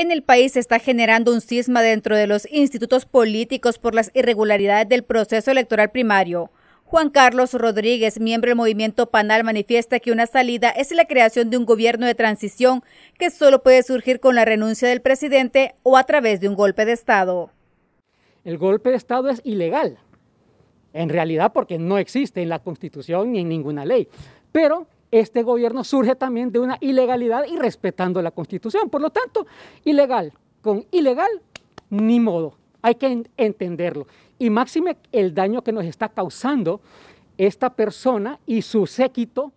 En el país se está generando un cisma dentro de los institutos políticos por las irregularidades del proceso electoral primario. Juan Carlos Rodríguez, miembro del movimiento Panal, manifiesta que una salida es la creación de un gobierno de transición que solo puede surgir con la renuncia del presidente o a través de un golpe de Estado. El golpe de Estado es ilegal, en realidad porque no existe en la Constitución ni en ninguna ley, pero este gobierno surge también de una ilegalidad y respetando la Constitución. Por lo tanto, ilegal con ilegal, ni modo. Hay que entenderlo. Y máxime el daño que nos está causando esta persona y su séquito.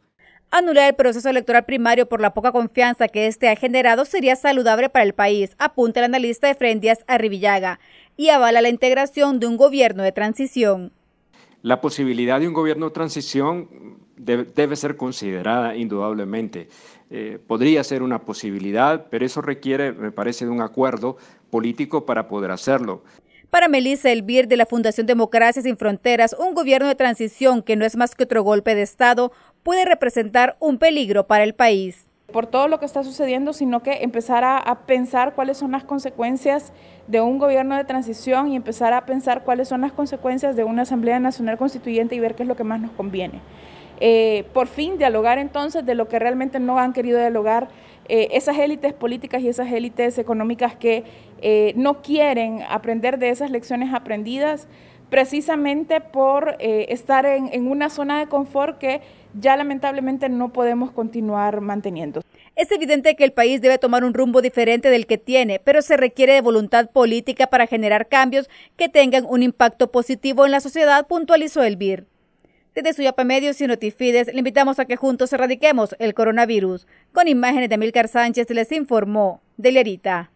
Anular el proceso electoral primario por la poca confianza que este ha generado sería saludable para el país, apunta el analista de Díaz Arribillaga, y avala la integración de un gobierno de transición. La posibilidad de un gobierno de transición debe ser considerada indudablemente. Eh, podría ser una posibilidad, pero eso requiere, me parece, de un acuerdo político para poder hacerlo. Para Melissa Elvir de la Fundación Democracia Sin Fronteras, un gobierno de transición que no es más que otro golpe de Estado puede representar un peligro para el país. Por todo lo que está sucediendo, sino que empezar a pensar cuáles son las consecuencias de un gobierno de transición y empezar a pensar cuáles son las consecuencias de una Asamblea Nacional Constituyente y ver qué es lo que más nos conviene. Eh, por fin dialogar entonces de lo que realmente no han querido dialogar eh, esas élites políticas y esas élites económicas que eh, no quieren aprender de esas lecciones aprendidas precisamente por estar en, en una zona de confort que ya lamentablemente no podemos continuar manteniendo. Es evidente que el país debe tomar un rumbo diferente del que tiene, pero se requiere de voluntad política para generar cambios que tengan un impacto positivo en la sociedad, puntualizó el desde Suyapa Medios y Notifides le invitamos a que juntos erradiquemos el coronavirus. Con imágenes de Milcar Sánchez les informó de Lerita.